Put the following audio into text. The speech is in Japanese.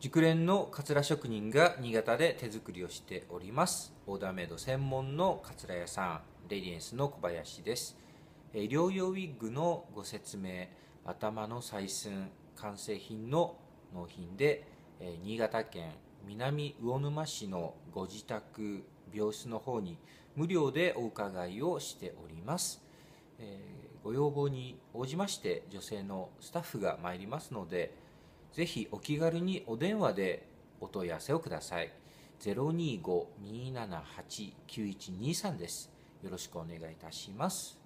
熟練のかつら職人が新潟で手作りをしておりますオーダーメイド専門のかつら屋さんレディエンスの小林です療養ウィッグのご説明頭の採寸完成品の納品で新潟県南魚沼市のご自宅病室の方に無料でお伺いをしております、えご要望に応じまして女性のスタッフが参りますのでぜひお気軽にお電話でお問い合わせをください。025-278-9123です。よろしくお願いいたします。